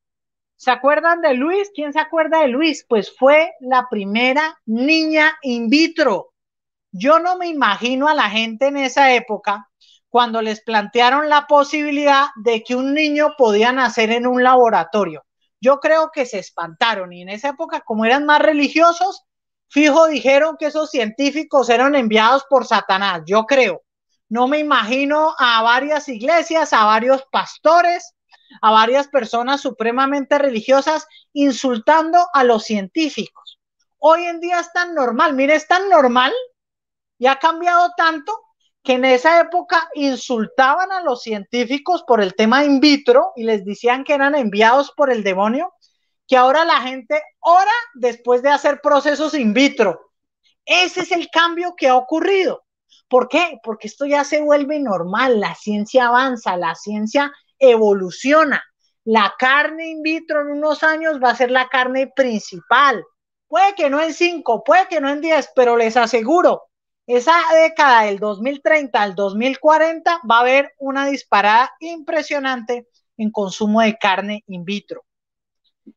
¿Se acuerdan de Luis? ¿Quién se acuerda de Luis? Pues fue la primera niña in vitro. Yo no me imagino a la gente en esa época cuando les plantearon la posibilidad de que un niño podía nacer en un laboratorio. Yo creo que se espantaron y en esa época, como eran más religiosos, fijo dijeron que esos científicos eran enviados por Satanás, yo creo. No me imagino a varias iglesias, a varios pastores, a varias personas supremamente religiosas insultando a los científicos. Hoy en día es tan normal, mire, es tan normal y ha cambiado tanto que en esa época insultaban a los científicos por el tema in vitro y les decían que eran enviados por el demonio, que ahora la gente ora después de hacer procesos in vitro. Ese es el cambio que ha ocurrido. ¿Por qué? Porque esto ya se vuelve normal, la ciencia avanza, la ciencia evoluciona. La carne in vitro en unos años va a ser la carne principal. Puede que no en cinco, puede que no en diez, pero les aseguro esa década del 2030 al 2040 va a haber una disparada impresionante en consumo de carne in vitro.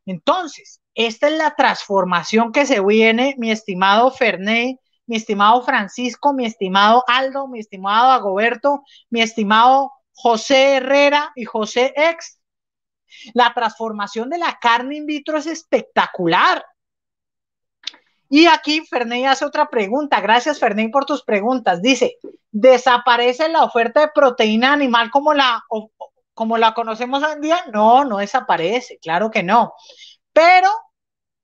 Entonces, esta es la transformación que se viene, mi estimado Ferné, mi estimado Francisco, mi estimado Aldo, mi estimado Agoberto, mi estimado José Herrera y José Ex. La transformación de la carne in vitro es espectacular. Y aquí Ferney hace otra pregunta. Gracias, Ferney, por tus preguntas. Dice, ¿desaparece la oferta de proteína animal como la, como la conocemos hoy en día? No, no desaparece, claro que no. Pero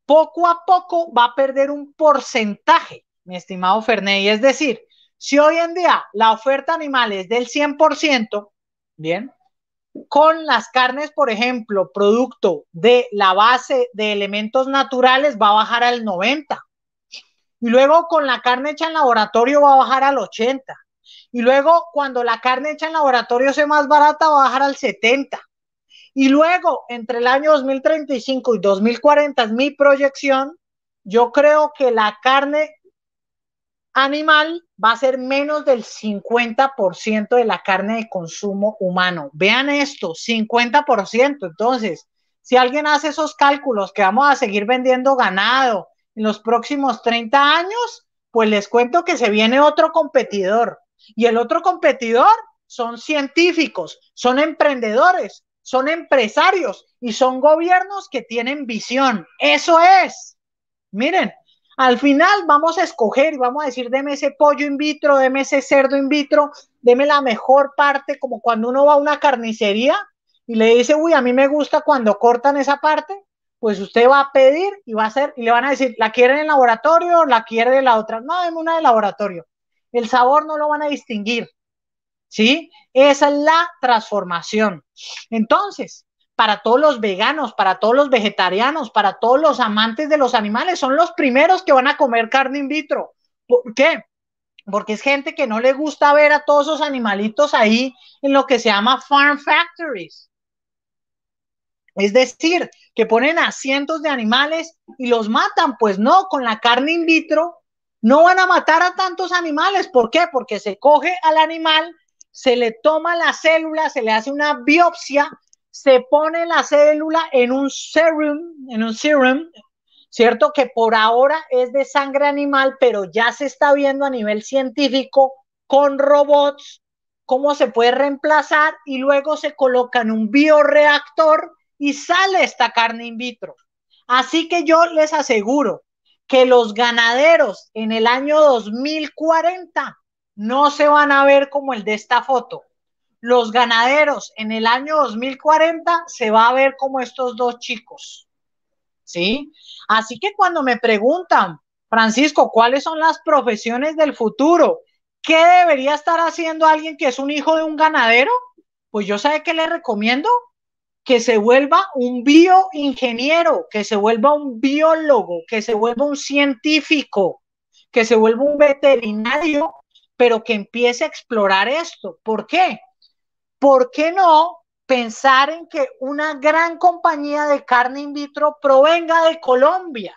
poco a poco va a perder un porcentaje, mi estimado Ferney. Es decir, si hoy en día la oferta animal es del 100%, bien, con las carnes, por ejemplo, producto de la base de elementos naturales, va a bajar al 90 y luego con la carne hecha en laboratorio va a bajar al 80. Y luego cuando la carne hecha en laboratorio sea más barata va a bajar al 70. Y luego entre el año 2035 y 2040 es mi proyección, yo creo que la carne animal va a ser menos del 50% de la carne de consumo humano. Vean esto, 50%. Entonces, si alguien hace esos cálculos que vamos a seguir vendiendo ganado, en los próximos 30 años, pues les cuento que se viene otro competidor. Y el otro competidor son científicos, son emprendedores, son empresarios y son gobiernos que tienen visión. Eso es. Miren, al final vamos a escoger y vamos a decir, deme ese pollo in vitro, deme ese cerdo in vitro, deme la mejor parte, como cuando uno va a una carnicería y le dice, uy, a mí me gusta cuando cortan esa parte, pues usted va a pedir y va a hacer, y le van a decir, ¿la quiere en el laboratorio o la quiere de la otra? No, en una de laboratorio. El sabor no lo van a distinguir, ¿sí? Esa es la transformación. Entonces, para todos los veganos, para todos los vegetarianos, para todos los amantes de los animales, son los primeros que van a comer carne in vitro. ¿Por qué? Porque es gente que no le gusta ver a todos esos animalitos ahí en lo que se llama farm factories. Es decir, que ponen a cientos de animales y los matan. Pues no, con la carne in vitro no van a matar a tantos animales. ¿Por qué? Porque se coge al animal, se le toma la célula, se le hace una biopsia, se pone la célula en un serum, en un serum, ¿cierto? Que por ahora es de sangre animal, pero ya se está viendo a nivel científico con robots cómo se puede reemplazar y luego se coloca en un bioreactor y sale esta carne in vitro. Así que yo les aseguro que los ganaderos en el año 2040 no se van a ver como el de esta foto. Los ganaderos en el año 2040 se va a ver como estos dos chicos. ¿Sí? Así que cuando me preguntan, Francisco, ¿cuáles son las profesiones del futuro? ¿Qué debería estar haciendo alguien que es un hijo de un ganadero? Pues yo sé que le recomiendo que se vuelva un bioingeniero, que se vuelva un biólogo, que se vuelva un científico, que se vuelva un veterinario, pero que empiece a explorar esto. ¿Por qué? ¿Por qué no pensar en que una gran compañía de carne in vitro provenga de Colombia?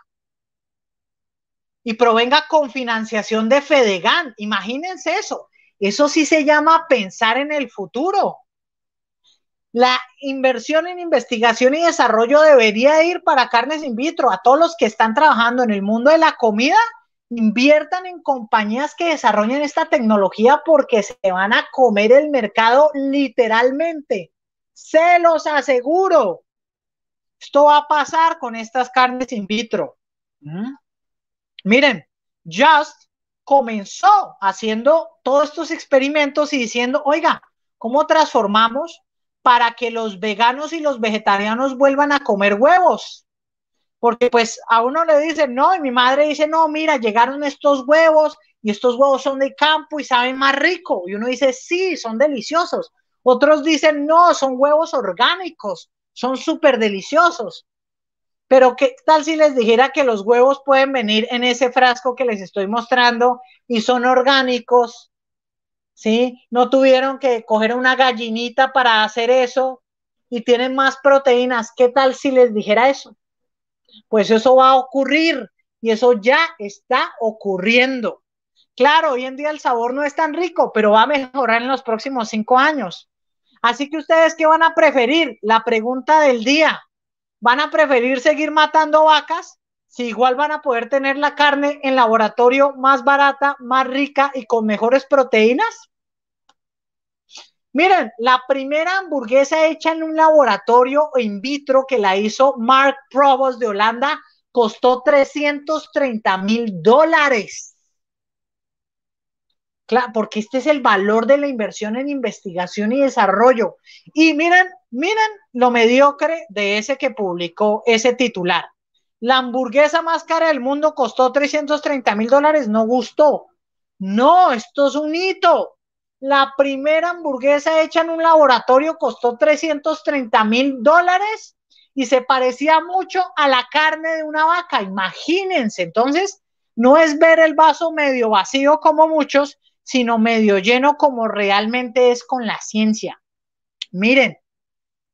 y provenga con financiación de Fedegan. Imagínense eso. Eso sí se llama pensar en el futuro la inversión en investigación y desarrollo debería ir para carnes in vitro. A todos los que están trabajando en el mundo de la comida, inviertan en compañías que desarrollen esta tecnología porque se van a comer el mercado literalmente. Se los aseguro. Esto va a pasar con estas carnes in vitro. ¿Mm? Miren, Just comenzó haciendo todos estos experimentos y diciendo, oiga, ¿cómo transformamos para que los veganos y los vegetarianos vuelvan a comer huevos. Porque pues a uno le dicen, no, y mi madre dice, no, mira, llegaron estos huevos y estos huevos son de campo y saben más rico. Y uno dice, sí, son deliciosos. Otros dicen, no, son huevos orgánicos, son súper deliciosos. Pero ¿qué tal si les dijera que los huevos pueden venir en ese frasco que les estoy mostrando y son orgánicos ¿sí? No tuvieron que coger una gallinita para hacer eso y tienen más proteínas. ¿Qué tal si les dijera eso? Pues eso va a ocurrir y eso ya está ocurriendo. Claro, hoy en día el sabor no es tan rico, pero va a mejorar en los próximos cinco años. Así que ustedes, ¿qué van a preferir? La pregunta del día. ¿Van a preferir seguir matando vacas? Si igual van a poder tener la carne en laboratorio más barata, más rica y con mejores proteínas. Miren, la primera hamburguesa hecha en un laboratorio in vitro que la hizo Mark Provost de Holanda costó 330 mil dólares. Claro, porque este es el valor de la inversión en investigación y desarrollo. Y miren, miren lo mediocre de ese que publicó ese titular. La hamburguesa más cara del mundo costó 330 mil dólares, no gustó. No, esto es un hito. La primera hamburguesa hecha en un laboratorio costó 330 mil dólares y se parecía mucho a la carne de una vaca. Imagínense, entonces, no es ver el vaso medio vacío como muchos, sino medio lleno como realmente es con la ciencia. Miren,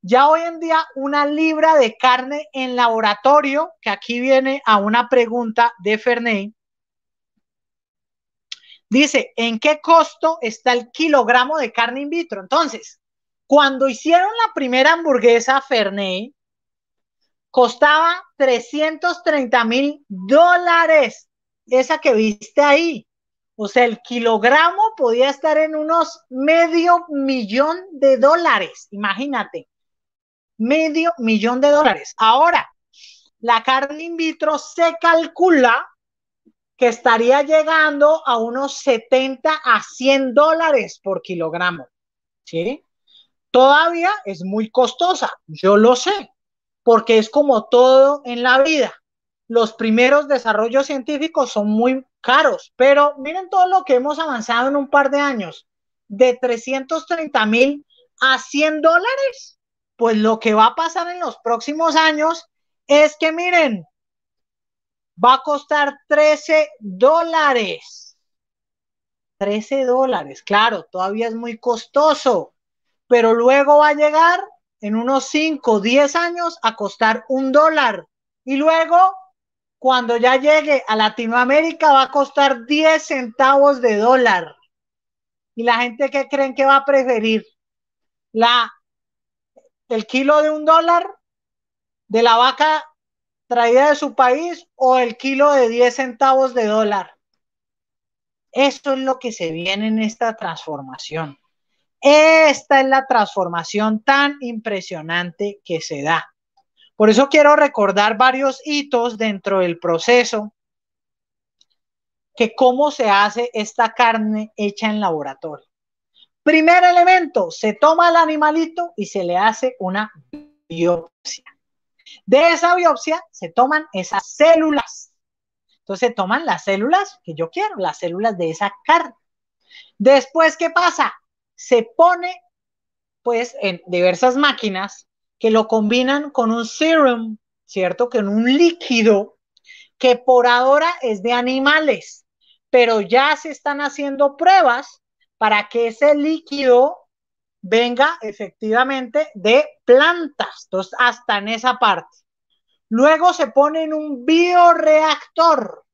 ya hoy en día una libra de carne en laboratorio, que aquí viene a una pregunta de Ferney, Dice, ¿en qué costo está el kilogramo de carne in vitro? Entonces, cuando hicieron la primera hamburguesa Fernet, costaba 330 mil dólares, esa que viste ahí. O sea, el kilogramo podía estar en unos medio millón de dólares, imagínate, medio millón de dólares. Ahora, la carne in vitro se calcula que estaría llegando a unos 70 a 100 dólares por kilogramo. ¿Sí? Todavía es muy costosa, yo lo sé, porque es como todo en la vida. Los primeros desarrollos científicos son muy caros, pero miren todo lo que hemos avanzado en un par de años, de 330 mil a 100 dólares. Pues lo que va a pasar en los próximos años es que miren, va a costar 13 dólares. 13 dólares, claro, todavía es muy costoso, pero luego va a llegar en unos 5, 10 años a costar un dólar. Y luego, cuando ya llegue a Latinoamérica, va a costar 10 centavos de dólar. ¿Y la gente que creen que va a preferir? La, ¿El kilo de un dólar de la vaca traída de su país o el kilo de 10 centavos de dólar. Eso es lo que se viene en esta transformación. Esta es la transformación tan impresionante que se da. Por eso quiero recordar varios hitos dentro del proceso, que cómo se hace esta carne hecha en laboratorio. Primer elemento, se toma el animalito y se le hace una biopsia. De esa biopsia se toman esas células. Entonces se toman las células que yo quiero, las células de esa carne. Después, ¿qué pasa? Se pone pues en diversas máquinas que lo combinan con un serum, ¿cierto? Que en un líquido que por ahora es de animales, pero ya se están haciendo pruebas para que ese líquido venga efectivamente de plantas. hasta en esa parte. Luego se pone en un bioreactor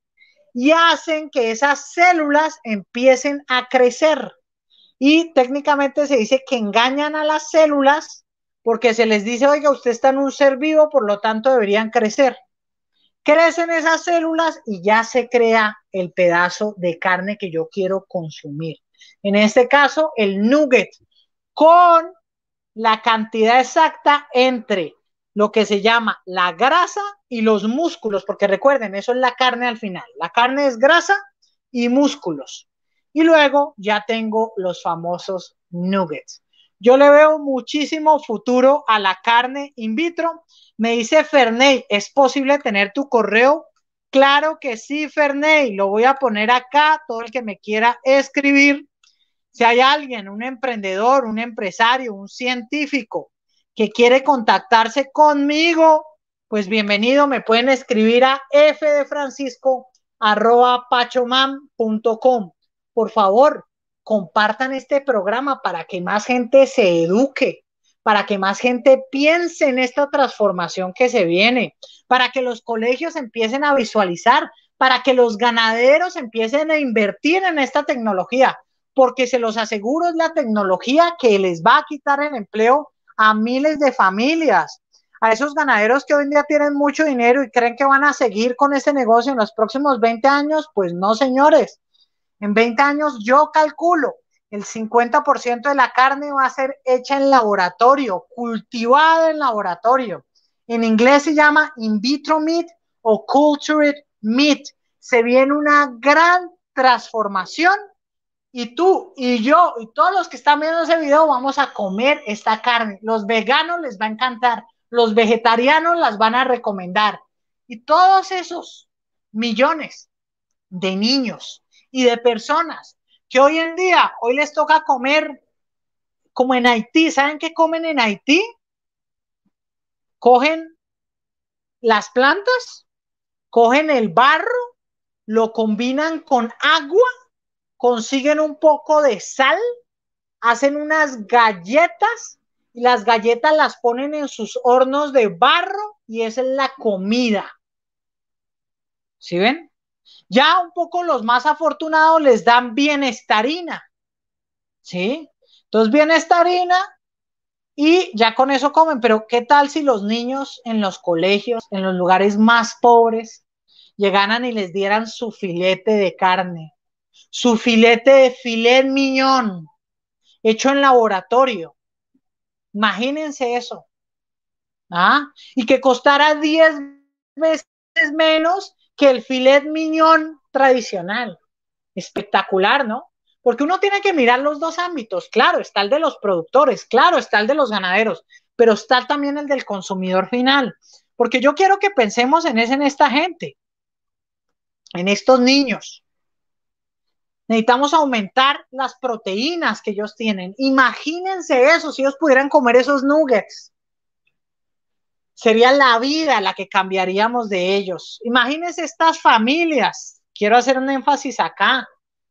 y hacen que esas células empiecen a crecer. Y técnicamente se dice que engañan a las células porque se les dice, oiga, usted está en un ser vivo, por lo tanto deberían crecer. Crecen esas células y ya se crea el pedazo de carne que yo quiero consumir. En este caso, el nugget, con la cantidad exacta entre lo que se llama la grasa y los músculos, porque recuerden, eso es la carne al final. La carne es grasa y músculos. Y luego ya tengo los famosos nuggets. Yo le veo muchísimo futuro a la carne in vitro. Me dice Ferney, ¿es posible tener tu correo? Claro que sí, Ferney. Lo voy a poner acá, todo el que me quiera escribir si hay alguien, un emprendedor, un empresario, un científico que quiere contactarse conmigo, pues bienvenido, me pueden escribir a fdefrancisco.pachomam.com. Por favor, compartan este programa para que más gente se eduque, para que más gente piense en esta transformación que se viene, para que los colegios empiecen a visualizar, para que los ganaderos empiecen a invertir en esta tecnología, porque se los aseguro es la tecnología que les va a quitar el empleo a miles de familias, a esos ganaderos que hoy en día tienen mucho dinero y creen que van a seguir con ese negocio en los próximos 20 años, pues no, señores. En 20 años yo calculo el 50% de la carne va a ser hecha en laboratorio, cultivada en laboratorio. En inglés se llama in vitro meat o cultured meat. Se viene una gran transformación y tú y yo y todos los que están viendo ese video vamos a comer esta carne. Los veganos les va a encantar, los vegetarianos las van a recomendar. Y todos esos millones de niños y de personas que hoy en día, hoy les toca comer como en Haití, ¿saben qué comen en Haití? Cogen las plantas, cogen el barro, lo combinan con agua consiguen un poco de sal, hacen unas galletas y las galletas las ponen en sus hornos de barro y esa es la comida. ¿Sí ven? Ya un poco los más afortunados les dan bienestarina. ¿Sí? Entonces bienestarina y ya con eso comen, pero ¿qué tal si los niños en los colegios, en los lugares más pobres, llegaran y les dieran su filete de carne, su filete de filet miñón, hecho en laboratorio. Imagínense eso. ¿Ah? Y que costara 10 veces menos que el filet miñón tradicional. Espectacular, ¿no? Porque uno tiene que mirar los dos ámbitos. Claro, está el de los productores, claro, está el de los ganaderos, pero está también el del consumidor final. Porque yo quiero que pensemos en ese, en esta gente, en estos niños, Necesitamos aumentar las proteínas que ellos tienen. Imagínense eso, si ellos pudieran comer esos nuggets. Sería la vida la que cambiaríamos de ellos. Imagínense estas familias. Quiero hacer un énfasis acá,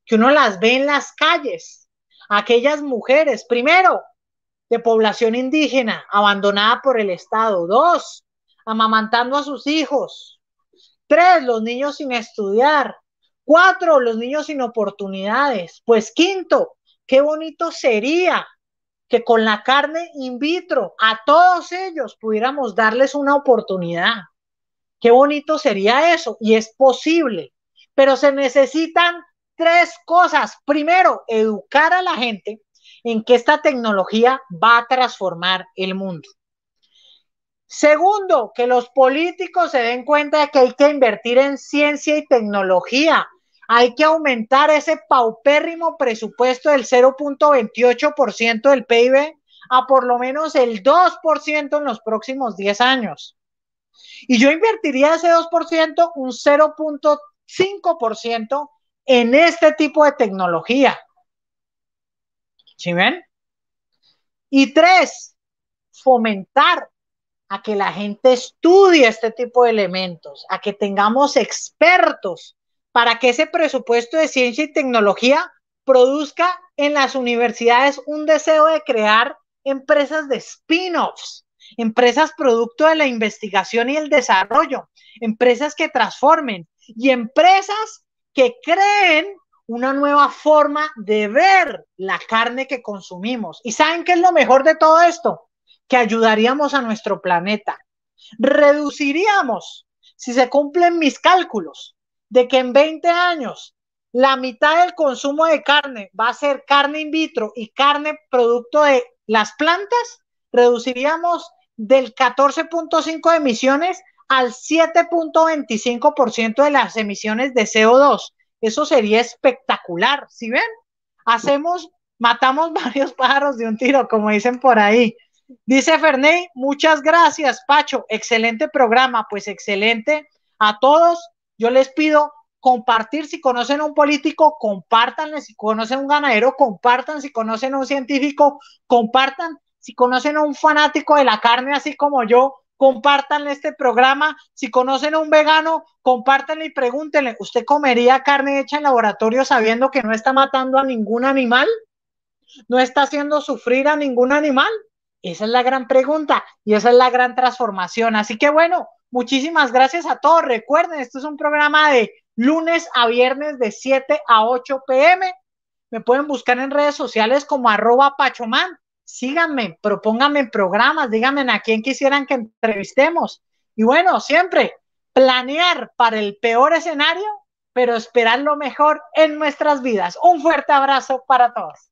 que uno las ve en las calles. Aquellas mujeres, primero, de población indígena, abandonada por el Estado. Dos, amamantando a sus hijos. Tres, los niños sin estudiar. Cuatro, los niños sin oportunidades. Pues quinto, qué bonito sería que con la carne in vitro a todos ellos pudiéramos darles una oportunidad. Qué bonito sería eso y es posible, pero se necesitan tres cosas. Primero, educar a la gente en que esta tecnología va a transformar el mundo. Segundo, que los políticos se den cuenta de que hay que invertir en ciencia y tecnología. Hay que aumentar ese paupérrimo presupuesto del 0.28% del PIB a por lo menos el 2% en los próximos 10 años. Y yo invertiría ese 2%, un 0.5% en este tipo de tecnología. ¿Sí ven? Y tres, fomentar a que la gente estudie este tipo de elementos, a que tengamos expertos para que ese presupuesto de ciencia y tecnología produzca en las universidades un deseo de crear empresas de spin-offs, empresas producto de la investigación y el desarrollo, empresas que transformen y empresas que creen una nueva forma de ver la carne que consumimos. ¿Y saben qué es lo mejor de todo esto? que ayudaríamos a nuestro planeta. Reduciríamos, si se cumplen mis cálculos, de que en 20 años la mitad del consumo de carne va a ser carne in vitro y carne producto de las plantas, reduciríamos del 14.5 de emisiones al 7.25% de las emisiones de CO2. Eso sería espectacular, si ven? Hacemos, matamos [laughs] varios pájaros de un tiro, como dicen por ahí. Dice Ferney, muchas gracias, Pacho. Excelente programa, pues excelente. A todos, yo les pido compartir. Si conocen a un político, compártanle. Si conocen a un ganadero, compartan. Si conocen a un científico, compartan. Si conocen a un fanático de la carne, así como yo, compártanle este programa. Si conocen a un vegano, compártanle y pregúntenle, ¿usted comería carne hecha en laboratorio sabiendo que no está matando a ningún animal? ¿No está haciendo sufrir a ningún animal? Esa es la gran pregunta y esa es la gran transformación. Así que bueno, muchísimas gracias a todos. Recuerden, esto es un programa de lunes a viernes de 7 a 8 pm. Me pueden buscar en redes sociales como arroba pachoman. Síganme, propónganme programas, díganme a quién quisieran que entrevistemos. Y bueno, siempre planear para el peor escenario, pero esperar lo mejor en nuestras vidas. Un fuerte abrazo para todos.